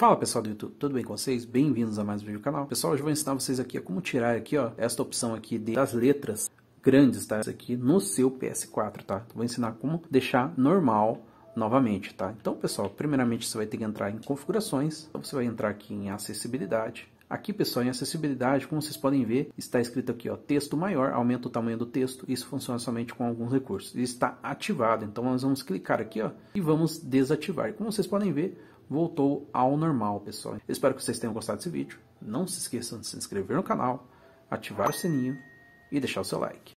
Fala pessoal do YouTube, tudo bem com vocês? Bem-vindos a mais um vídeo do canal. Pessoal, hoje eu vou ensinar vocês aqui a como tirar aqui, ó, esta opção aqui das letras grandes, tá? Essa aqui no seu PS4, tá? Então, vou ensinar como deixar normal novamente, tá? Então, pessoal, primeiramente você vai ter que entrar em configurações. Então, você vai entrar aqui em acessibilidade. Aqui, pessoal, em acessibilidade, como vocês podem ver, está escrito aqui, ó, texto maior, aumenta o tamanho do texto. Isso funciona somente com alguns recursos. está ativado, então nós vamos clicar aqui, ó, e vamos desativar. Como vocês podem ver, voltou ao normal, pessoal. Eu espero que vocês tenham gostado desse vídeo. Não se esqueçam de se inscrever no canal, ativar o sininho e deixar o seu like.